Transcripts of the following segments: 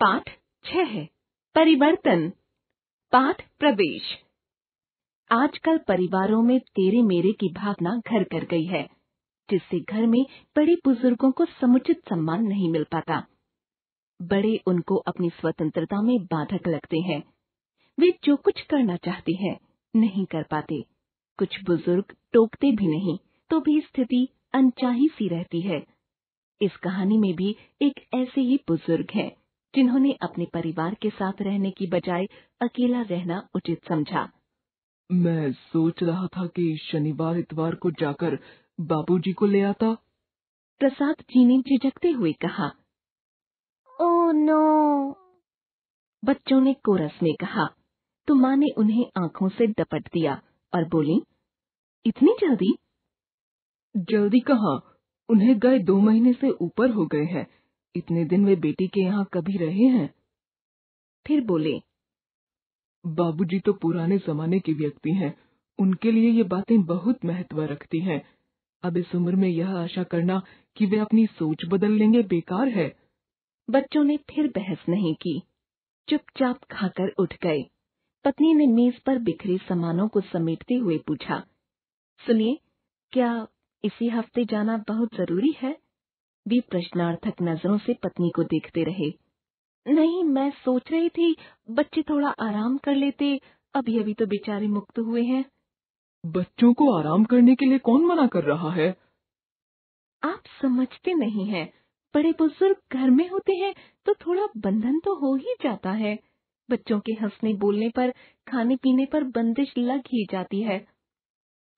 पाठ छह है परिवर्तन पाठ प्रवेश आजकल परिवारों में तेरे मेरे की भावना घर कर गई है जिससे घर में बड़े बुजुर्गों को समुचित सम्मान नहीं मिल पाता बड़े उनको अपनी स्वतंत्रता में बाधक लगते हैं वे जो कुछ करना चाहते हैं नहीं कर पाते कुछ बुजुर्ग टोकते भी नहीं तो भी स्थिति अनचाही सी रहती है इस कहानी में भी एक ऐसे ही बुजुर्ग है जिन्होंने अपने परिवार के साथ रहने की बजाय अकेला रहना उचित समझा मैं सोच रहा था कि शनिवार इतवार को जाकर बाबूजी को ले आता प्रसाद जी ने झिझकते हुए कहा ओ नो बच्चों ने कोरस में कहा तो माँ ने उन्हें आंखों से डपट दिया और बोली इतनी जल्दी जल्दी कहा उन्हें गए दो महीने से ऊपर हो गए हैं इतने दिन वे बेटी के यहाँ कभी रहे हैं फिर बोले बाबूजी तो पुराने जमाने के व्यक्ति हैं उनके लिए ये बातें बहुत महत्व रखती हैं अब इस उम्र में यह आशा करना कि वे अपनी सोच बदल लेंगे बेकार है बच्चों ने फिर बहस नहीं की चुपचाप खाकर उठ गए पत्नी ने मेज पर बिखरे सामानों को समेटते हुए पूछा सुनिए क्या इसी हफ्ते जाना बहुत जरूरी है भी प्रश्नार्थक नजरों से पत्नी को देखते रहे नहीं मैं सोच रही थी बच्चे थोड़ा आराम कर लेते अभी अभी तो बेचारे मुक्त हुए हैं बच्चों को आराम करने के लिए कौन मना कर रहा है आप समझते नहीं हैं बड़े बुजुर्ग घर में होते हैं तो थोड़ा बंधन तो हो ही जाता है बच्चों के हंसने बोलने पर खाने पीने पर बंदिश लग ही जाती है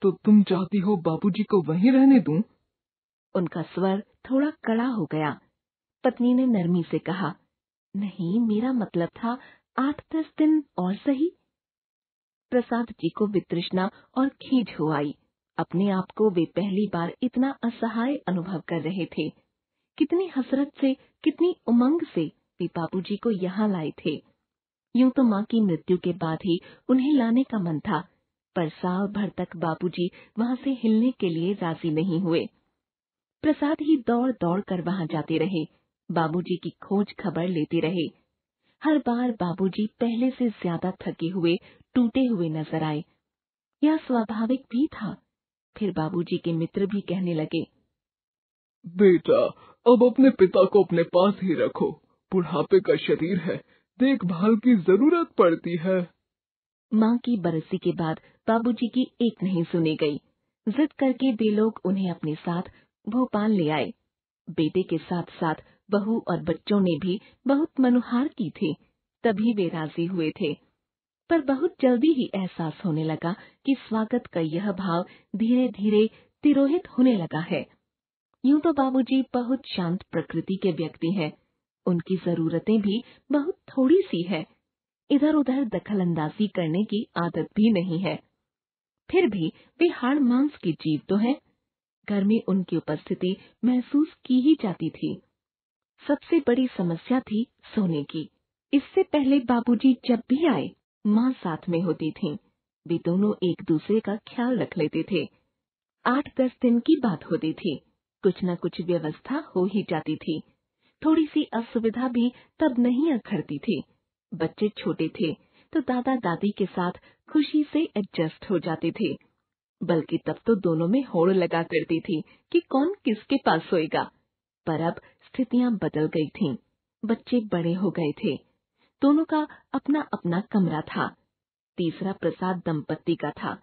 तो तुम चाहती हो बाबूजी को वहीं रहने दूं? उनका स्वर थोड़ा कड़ा हो गया पत्नी ने नरमी से कहा नहीं मेरा मतलब था आठ दस दिन और सही प्रसाद जी को वितृष्णा और खींच हो आई अपने आप को वे पहली बार इतना असहाय अनुभव कर रहे थे कितनी हसरत से कितनी उमंग से वे बापू जी को यहाँ लाए थे यूं तो माँ की मृत्यु के बाद ही उन्हें लाने का मन था पर साल भर तक बापूजी वहां से हिलने के लिए राजी नहीं हुए प्रसाद ही दौड़ दौड़ कर वहां जाते रहे बाबूजी की खोज खबर लेते रहे हर बार बाबूजी पहले से ज्यादा थके हुए टूटे हुए नजर आए यह स्वाभाविक भी था फिर बाबूजी के मित्र भी कहने लगे बेटा अब अपने पिता को अपने पास ही रखो बुढ़ापे का शरीर है देखभाल की जरूरत पड़ती है माँ की बरसी के बाद बाबूजी की एक नहीं सुनी गई जिद करके वे लोग उन्हें अपने साथ भोपाल ले आए बेटे के साथ साथ बहू और बच्चों ने भी बहुत मनुहार की थी तभी वे राजी हुए थे पर बहुत जल्दी ही एहसास होने लगा कि स्वागत का यह भाव धीरे धीरे तिरोहित होने लगा है यूं तो बाबूजी बहुत शांत प्रकृति के व्यक्ति हैं उनकी जरूरतें भी बहुत थोड़ी सी है इधर उधर दखल करने की आदत भी नहीं है फिर भी वे हाड़ मांस के जीव तो हैं घर में उनकी उपस्थिति महसूस की ही जाती थी सबसे बड़ी समस्या थी सोने की इससे पहले बाबूजी जब भी आए माँ साथ में होती थीं। वे दोनों एक दूसरे का ख्याल रख लेते थे आठ दस दिन की बात होती थी कुछ न कुछ व्यवस्था हो ही जाती थी थोड़ी सी असुविधा भी तब नहीं अखरती थी बच्चे छोटे थे तो दादा दादी के साथ खुशी से एडजस्ट हो जाते थे बल्कि तब तो दोनों में होड़ लगा करती थी कि कौन किसके पास सोएगा पर अब स्थितियां बदल गई थीं। बच्चे बड़े हो गए थे दोनों का अपना अपना कमरा था तीसरा प्रसाद दंपत्ति का था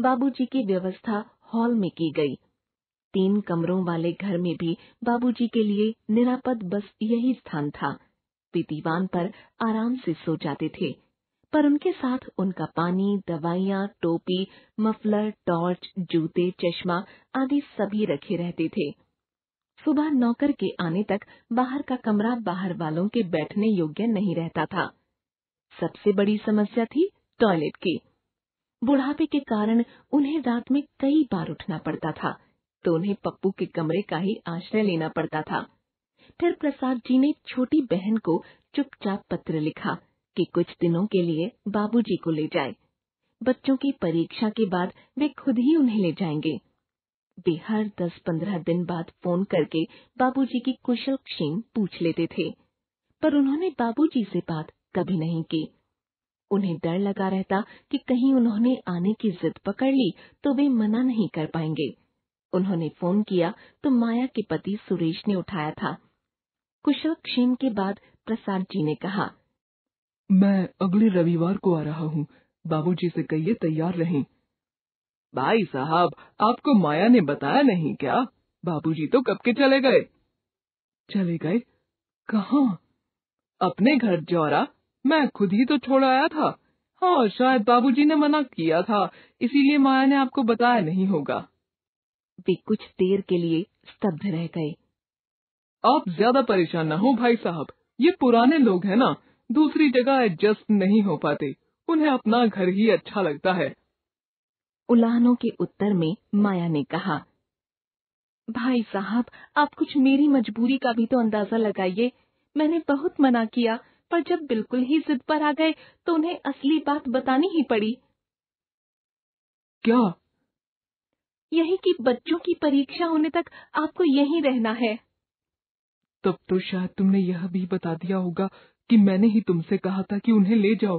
बाबूजी की व्यवस्था हॉल में की गई तीन कमरों वाले घर में भी बाबूजी के लिए निरापद बस यही स्थान था वे दीवान पर आराम से सो जाते थे पर उनके साथ उनका पानी दवाइयाँ टोपी मफलर टॉर्च जूते चश्मा आदि सभी रखे रहते थे सुबह नौकर के आने तक बाहर का कमरा बाहर वालों के बैठने योग्य नहीं रहता था सबसे बड़ी समस्या थी टॉयलेट की बुढ़ापे के कारण उन्हें रात में कई बार उठना पड़ता था तो उन्हें पप्पू के कमरे का ही आश्रय लेना पड़ता था फिर प्रसाद जी ने छोटी बहन को चुपचाप पत्र लिखा कि कुछ दिनों के लिए बाबूजी को ले जाए बच्चों की परीक्षा के बाद वे खुद ही उन्हें ले जाएंगे वे हर दस पंद्रह दिन बाद फोन करके बाबूजी की कुशल क्षेम पूछ लेते थे पर उन्होंने बाबूजी से बात कभी नहीं की उन्हें डर लगा रहता कि कहीं उन्होंने आने की जिद पकड़ ली तो वे मना नहीं कर पाएंगे उन्होंने फोन किया तो माया के पति सुरेश ने उठाया था कुशल क्षेम के बाद प्रसाद जी ने कहा मैं अगले रविवार को आ रहा हूँ बाबूजी से कहिए तैयार रहें। भाई साहब आपको माया ने बताया नहीं क्या बाबूजी तो कब के चले गए चले गए कहा अपने घर जौरा मैं खुद ही तो छोड़ आया था हाँ शायद बाबूजी ने मना किया था इसीलिए माया ने आपको बताया नहीं होगा वे कुछ देर के लिए स्तब्ध रह गए आप ज्यादा परेशान न हो भाई साहब ये पुराने लोग हैं ना दूसरी जगह एडजस्ट नहीं हो पाते उन्हें अपना घर ही अच्छा लगता है उलानों के उत्तर में माया ने कहा भाई साहब आप कुछ मेरी मजबूरी का भी तो अंदाजा लगाइए मैंने बहुत मना किया पर जब बिल्कुल ही जिद पर आ गए तो उन्हें असली बात बतानी ही पड़ी क्या यही कि बच्चों की परीक्षा होने तक आपको यहीं रहना है तब तो शायद तुमने यह भी बता दिया होगा कि मैंने ही तुमसे कहा था कि उन्हें ले जाओ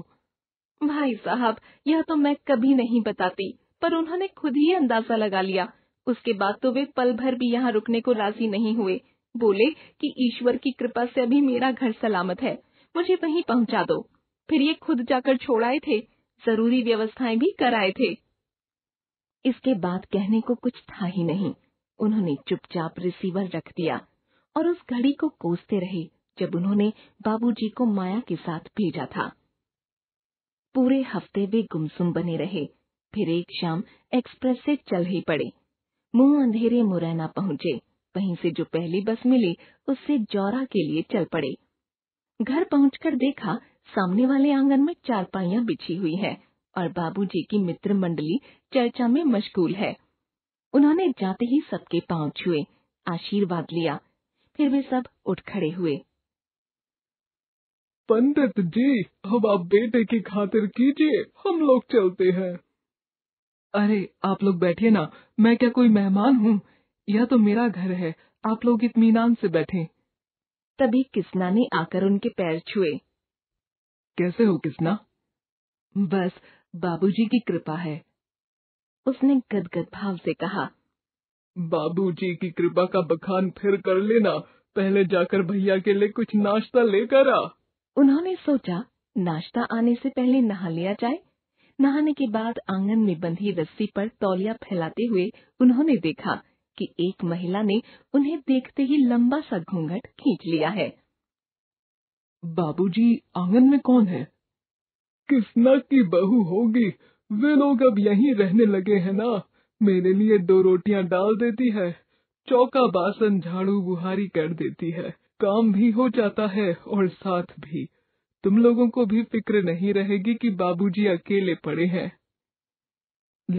भाई साहब यह तो मैं कभी नहीं बताती पर उन्होंने खुद ही अंदाजा लगा लिया उसके बाद तो वे पल भर भी यहाँ रुकने को राजी नहीं हुए बोले कि ईश्वर की कृपा से अभी मेरा घर सलामत है मुझे वहीं पहुँचा दो फिर ये खुद जाकर छोड़ाए थे जरूरी व्यवस्थाएं भी कराए थे इसके बाद कहने को कुछ था ही नहीं उन्होंने चुपचाप रिसीवर रख दिया और उस घड़ी को कोसते रहे जब उन्होंने बाबूजी को माया के साथ भेजा था पूरे हफ्ते वे गुमसुम बने रहे फिर एक शाम एक्सप्रेस से चल ही पड़े मुंह अंधेरे मुरैना पहुंचे वहीं से जो पहली बस मिली उससे जौरा के लिए चल पड़े घर पहुंचकर देखा सामने वाले आंगन में चारपाइयां बिछी हुई है और बाबूजी की मित्र मंडली चर्चा में मशगूल है उन्होंने जाते ही सबके पांव छुए आशीर्वाद लिया फिर वे सब उठ खड़े हुए पंडित जी अब आप बेटे की खातिर कीजिए हम लोग चलते हैं अरे आप लोग बैठिए ना मैं क्या कोई मेहमान हूँ यह तो मेरा घर है आप लोग इतमान से बैठे तभी किसना ने आकर उनके पैर छुए कैसे हो किसना बस बाबूजी की कृपा है उसने गदगद भाव से कहा बाबूजी की कृपा का बखान फिर कर लेना पहले जाकर भैया के लिए कुछ नाश्ता लेकर आ उन्होंने सोचा नाश्ता आने से पहले नहा लिया जाए नहाने के बाद आंगन में बंधी रस्सी पर तौलिया फैलाते हुए उन्होंने देखा कि एक महिला ने उन्हें देखते ही लंबा सा घूंघट खींच लिया है बाबूजी आंगन में कौन है किसना की बहू होगी वे लोग अब यहीं रहने लगे हैं ना मेरे लिए दो रोटियां डाल देती है चौका बासन झाड़ू बुहारी कर देती है काम भी हो जाता है और साथ भी तुम लोगों को भी फिक्र नहीं रहेगी कि बाबूजी अकेले पड़े हैं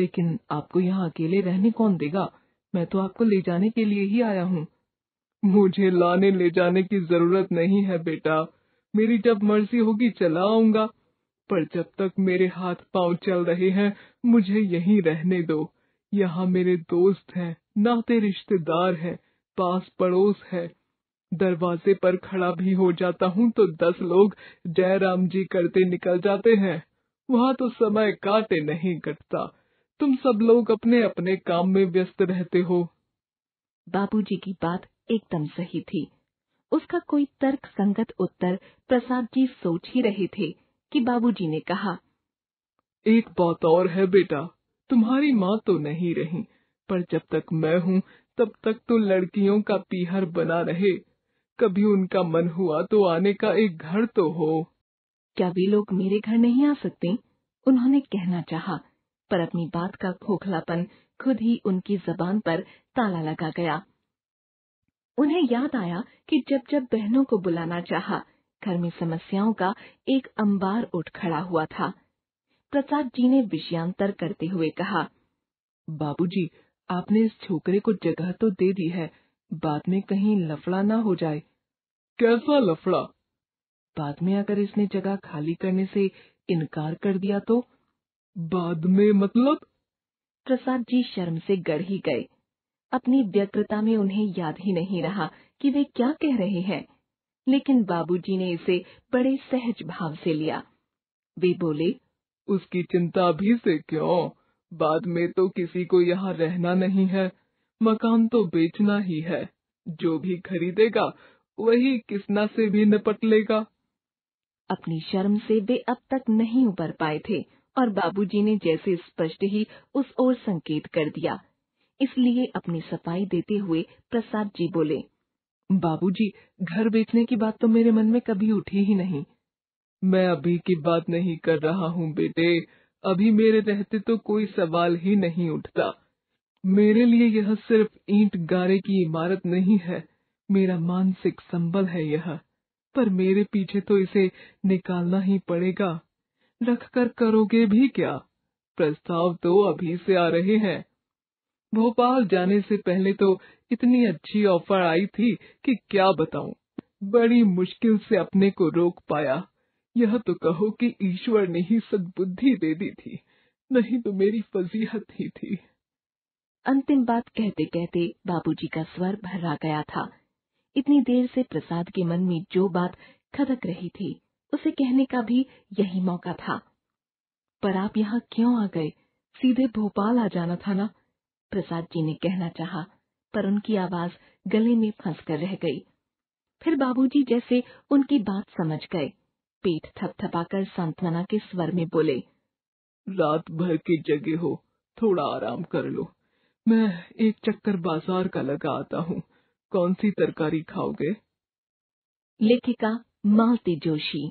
लेकिन आपको यहाँ अकेले रहने कौन देगा मैं तो आपको ले जाने के लिए ही आया हूँ मुझे लाने ले जाने की जरूरत नहीं है बेटा मेरी जब मर्जी होगी चला आऊंगा पर जब तक मेरे हाथ पांव चल रहे हैं मुझे यहीं रहने दो यहाँ मेरे दोस्त हैं नाते रिश्तेदार हैं पास पड़ोस है दरवाजे पर खड़ा भी हो जाता हूँ तो दस लोग जयराम जी करते निकल जाते हैं वहाँ तो समय काटे नहीं कटता तुम सब लोग अपने अपने काम में व्यस्त रहते हो बाबूजी की बात एकदम सही थी उसका कोई तर्क संगत उत्तर प्रसाद जी सोच ही रहे थे कि बाबूजी ने कहा एक बात और है बेटा तुम्हारी माँ तो नहीं रही पर जब तक मैं हूँ तब तक तो लड़कियों का पीहर बना रहे कभी उनका मन हुआ तो आने का एक घर तो हो क्या वे लोग मेरे घर नहीं आ सकते उन्होंने कहना चाहा, पर अपनी बात का खोखलापन खुद ही उनकी जबान पर ताला लगा गया उन्हें याद आया कि जब जब बहनों को बुलाना चाहा, घर में समस्याओं का एक अंबार उठ खड़ा हुआ था प्रसाद जी ने विषयांतर करते हुए कहा बाबूजी, आपने इस छोकरे को जगह तो दे दी है बाद में कहीं लफड़ा ना हो जाए कैसा लफड़ा बाद में अगर इसने जगह खाली करने से इनकार कर दिया तो बाद में मतलब प्रसाद जी शर्म से गढ़ ही गए अपनी व्यग्रता में उन्हें याद ही नहीं रहा कि वे क्या कह रहे हैं लेकिन बाबूजी ने इसे बड़े सहज भाव से लिया वे बोले उसकी चिंता भी से क्यों बाद में तो किसी को यहाँ रहना नहीं है मकान तो बेचना ही है जो भी खरीदेगा वही किसना से भी निपट लेगा अपनी शर्म से वे अब तक नहीं उबर पाए थे और बाबूजी ने जैसे स्पष्ट ही उस ओर संकेत कर दिया इसलिए अपनी सफाई देते हुए प्रसाद जी बोले बाबूजी घर बेचने की बात तो मेरे मन में कभी उठी ही नहीं मैं अभी की बात नहीं कर रहा हूँ बेटे अभी मेरे रहते तो कोई सवाल ही नहीं उठता मेरे लिए यह सिर्फ ईंट गारे की इमारत नहीं है मेरा मानसिक संबल है यह पर मेरे पीछे तो इसे निकालना ही पड़ेगा रख कर करोगे भी क्या प्रस्ताव तो अभी से आ रहे हैं भोपाल जाने से पहले तो इतनी अच्छी ऑफर आई थी कि क्या बताऊं बड़ी मुश्किल से अपने को रोक पाया यह तो कहो कि ईश्वर ने ही सद्बुद्धि दे दी थी नहीं तो मेरी फजीहत ही थी अंतिम बात कहते कहते बाबूजी का स्वर भर्रा गया था इतनी देर से प्रसाद के मन में जो बात खदक रही थी उसे कहने का भी यही मौका था पर आप यहाँ क्यों आ गए सीधे भोपाल आ जाना था ना प्रसाद जी ने कहना चाहा पर उनकी आवाज गले में फंस कर रह गई फिर बाबूजी जैसे उनकी बात समझ गए पेट थपथपाकर सांत्वना के स्वर में बोले रात भर की जगह हो थोड़ा आराम कर लो मैं एक चक्कर बाजार का लगा आता हूँ कौन सी तरकारी खाओगे लेखिका मालती जोशी